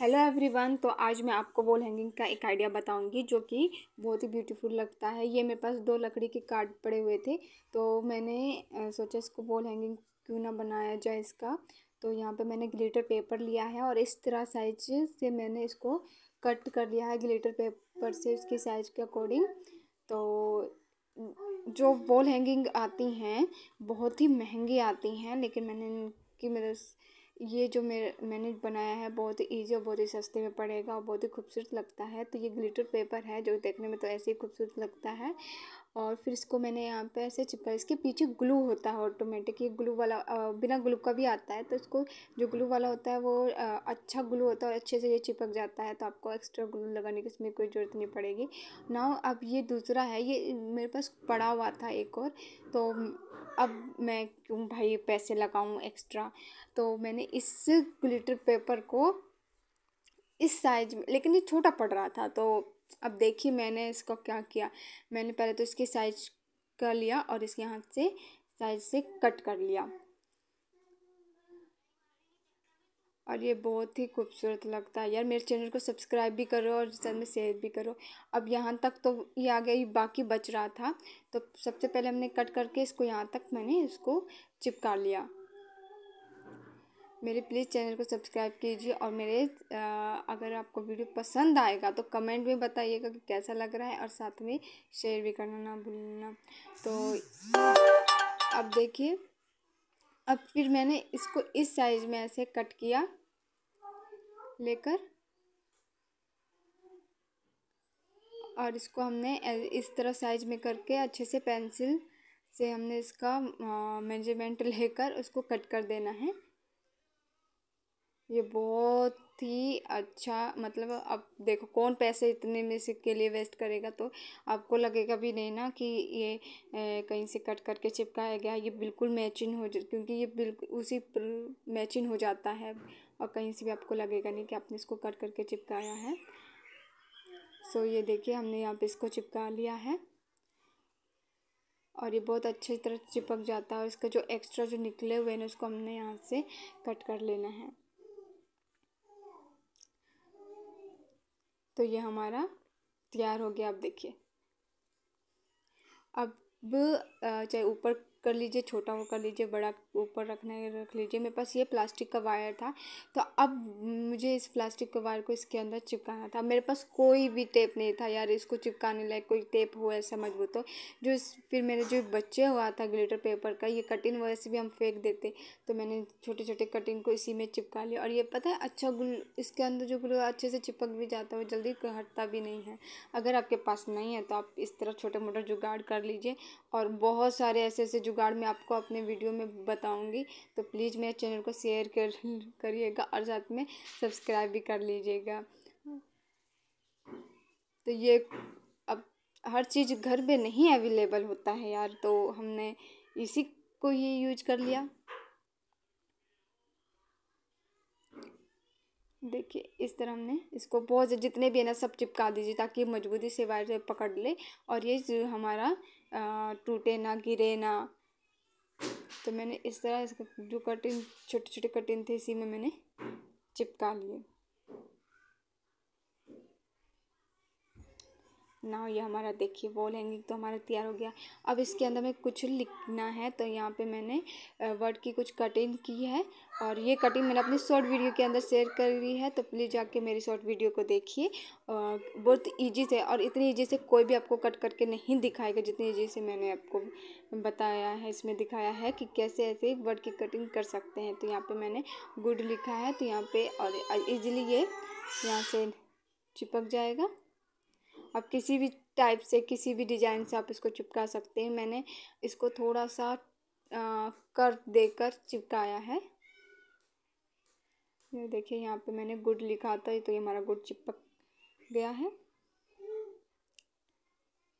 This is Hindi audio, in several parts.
हेलो एवरीवन तो आज मैं आपको वॉल हैंगिंग का एक आइडिया बताऊंगी जो कि बहुत ही ब्यूटीफुल लगता है ये मेरे पास दो लकड़ी के कार्ड पड़े हुए थे तो मैंने सोचा इसको वॉल हैंगिंग क्यों ना बनाया जाए इसका तो यहाँ पे मैंने ग्लिटर पेपर लिया है और इस तरह साइज से मैंने इसको कट कर लिया है ग्लिटर पेपर से उसकी साइज के अकॉर्डिंग तो जो वॉल हैंगिंग आती हैं बहुत ही महंगी आती हैं लेकिन मैंने इनकी मदद ये जो मेरे मैंने बनाया है बहुत ही ईजी और बहुत ही सस्ते में पड़ेगा और बहुत ही खूबसूरत लगता है तो ये ग्लिटर पेपर है जो देखने में तो ऐसे ही खूबसूरत लगता है और फिर इसको मैंने यहाँ पे ऐसे चिपका इसके पीछे ग्लू होता है ऑटोमेटिक ये ग्लू वाला बिना ग्लू का भी आता है तो इसको जो ग्लू वाला होता है वो अच्छा ग्लू होता है और अच्छे से ये चिपक जाता है तो आपको एक्स्ट्रा ग्लू लगाने की इसमें कोई ज़रूरत नहीं पड़ेगी ना अब ये दूसरा है ये मेरे पास पड़ा हुआ था एक और तो अब मैं क्यों भाई पैसे लगाऊँ एक्स्ट्रा तो मैंने इस ग्लिटर पेपर को इस साइज में लेकिन ये छोटा पड़ रहा था तो अब देखिए मैंने इसको क्या किया मैंने पहले तो इसके साइज कर लिया और इसके हाथ से साइज से कट कर लिया और ये बहुत ही खूबसूरत लगता है यार मेरे चैनल को सब्सक्राइब भी करो और साथ में शेयर भी करो अब यहाँ तक तो ये आ गया बाकी बच रहा था तो सबसे पहले हमने कट करके इसको यहाँ तक मैंने इसको चिपका लिया मेरे प्लीज़ चैनल को सब्सक्राइब कीजिए और मेरे अगर आपको वीडियो पसंद आएगा तो कमेंट में बताइएगा कि कैसा लग रहा है और साथ में शेयर भी करना ना भूलना तो अब देखिए अब फिर मैंने इसको इस साइज़ में ऐसे कट किया लेकर और इसको हमने इस तरह साइज में करके अच्छे से पेंसिल से हमने इसका मेजरमेंट लेकर उसको कट कर देना है ये बहुत ही अच्छा मतलब अब देखो कौन पैसे इतने में से के लिए वेस्ट करेगा तो आपको लगेगा भी नहीं ना कि ये ए, कहीं से कट करके चिपकाया गया ये बिल्कुल मैचिंग हो जा क्योंकि ये बिल्कुल उसी मैचिंग हो जाता है और कहीं से भी आपको लगेगा नहीं कि आपने इसको कट करके चिपकाया है सो ये देखिए हमने यहाँ पर इसको चिपका लिया है और ये बहुत अच्छी तरह चिपक जाता है और इसका जो एक्स्ट्रा जो निकले हुए हैं उसको हमने यहाँ से कट कर लेना है तो ये हमारा तैयार हो गया आप देखिए अब चाहे ऊपर कर लीजिए छोटा वो कर लीजिए बड़ा ऊपर रखना है रख लीजिए मेरे पास ये प्लास्टिक का वायर था तो अब मुझे इस प्लास्टिक के वायर को इसके अंदर चिपकाना था मेरे पास कोई भी टेप नहीं था यार इसको चिपकाने लायक कोई टेप हो ऐसा मजबूत हो जो इस फिर मेरे जो बच्चे हुआ था ग्लिटर पेपर का ये कटिन वगैरह से भी हम फेंक देते तो मैंने छोटे छोटे कटिन को इसी में चिपका लिया और ये पता है अच्छा गुल इसके अंदर जो ग्लू अच्छे से चिपक भी जाता है जल्दी हटता भी नहीं है अगर आपके पास नहीं है तो आप इस तरह छोटे मोटा जुगाड़ कर लीजिए और बहुत सारे ऐसे ऐसे जो जुगाड़ मैं आपको अपने वीडियो में बताऊंगी तो प्लीज़ मेरे चैनल को शेयर कर करिएगा और साथ में सब्सक्राइब भी कर लीजिएगा तो ये अब हर चीज़ घर में नहीं अवेलेबल होता है यार तो हमने इसी को ही यूज कर लिया देखिए इस तरह हमने इसको बहुत जितने भी है ना सब चिपका दीजिए ताकि मजबूती से वायर पकड़ ले और ये जो हमारा टूटे ना गिरे ना तो मैंने इस तरह इसका जो कटिंग छोटे छोटे कटिंग थे इसी में मैंने चिपका लिए ना ये हमारा देखिए वॉल हैंगिंग तो हमारा तैयार हो गया अब इसके अंदर में कुछ लिखना है तो यहाँ पे मैंने वर्ड की कुछ कटिंग की है और ये कटिंग मैंने अपनी शॉर्ट वीडियो के अंदर शेयर कर करी है तो प्लीज़ जाके मेरी शॉर्ट वीडियो को देखिए बहुत ईजी से और इतनी ईजी से कोई भी आपको कट करके नहीं दिखाएगा जितनी ईजी से मैंने आपको बताया है इसमें दिखाया है कि कैसे ऐसे वर्ड की कटिंग कर सकते हैं तो यहाँ पर मैंने गुड लिखा है तो यहाँ पर और ईजिली ये यहाँ से चिपक जाएगा आप किसी भी टाइप से किसी भी डिज़ाइन से आप इसको चिपका सकते हैं मैंने इसको थोड़ा सा आ, कर देकर चिपकाया है ये देखिए यहाँ पे मैंने गुड लिखा था तो ये हमारा गुड चिपक गया है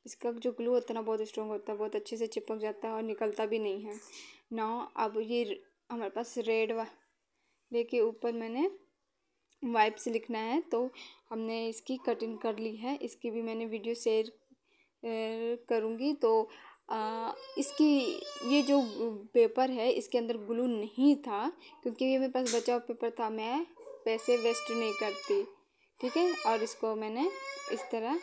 इसका जो ग्लू होता है ना बहुत स्ट्रॉन्ग होता है बहुत अच्छे से चिपक जाता है और निकलता भी नहीं है ना अब ये हमारे पास रेड वा लेके ऊपर मैंने वाइप से लिखना है तो हमने इसकी कटिंग कर ली है इसकी भी मैंने वीडियो शेयर करूँगी तो आ, इसकी ये जो पेपर है इसके अंदर ग्लू नहीं था क्योंकि ये मेरे पास बचा हुआ पेपर था मैं पैसे वेस्ट नहीं करती ठीक है और इसको मैंने इस तरह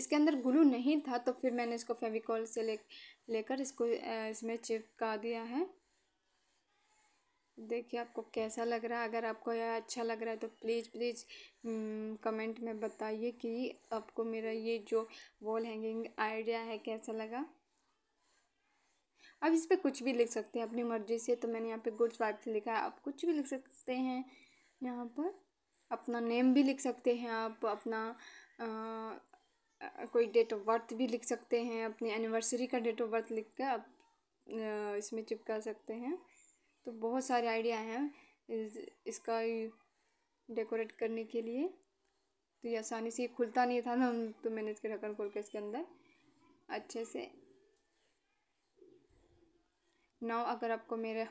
इसके अंदर ग्लू नहीं था तो फिर मैंने इसको फेविकॉल से ले लेकर इसको इसमें चिपका दिया है देखिए आपको कैसा लग रहा है अगर आपको यह अच्छा लग रहा है तो प्लीज़ प्लीज़ कमेंट में बताइए कि आपको मेरा ये जो वॉल हैंगिंग आइडिया है कैसा लगा अब इस पर कुछ भी लिख सकते हैं अपनी मर्ज़ी से तो मैंने यहाँ पे गुड्स वाइफ से लिखा है आप कुछ भी लिख सकते हैं यहाँ पर अपना नेम भी लिख सकते हैं आप अपना आ, कोई डेट ऑफ बर्थ भी लिख सकते हैं अपनी एनिवर्सरी का डेट ऑफ बर्थ लिख कर आप इसमें चिपका सकते हैं तो बहुत सारे आइडिया हैं इस, इसका डेकोरेट करने के लिए तो ये आसानी से खुलता नहीं था ना तो मैंने इसके ढक्कन खोल के इसके अंदर अच्छे से नाउ अगर आपको मेरा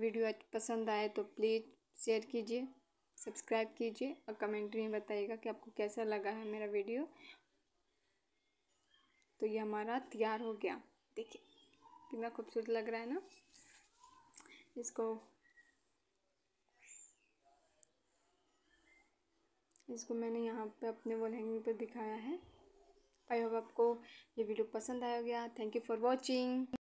वीडियो पसंद आए तो प्लीज़ शेयर कीजिए सब्सक्राइब कीजिए और कमेंट में बताइएगा कि आपको कैसा लगा है मेरा वीडियो तो ये हमारा तैयार हो गया देखिए कितना खूबसूरत लग रहा है ना Let's go. इसको मैंने यहाँ पे अपने वॉल हैंगिंग पर दिखाया है आई होप आपको ये वीडियो पसंद आया गया थैंक यू फॉर वॉचिंग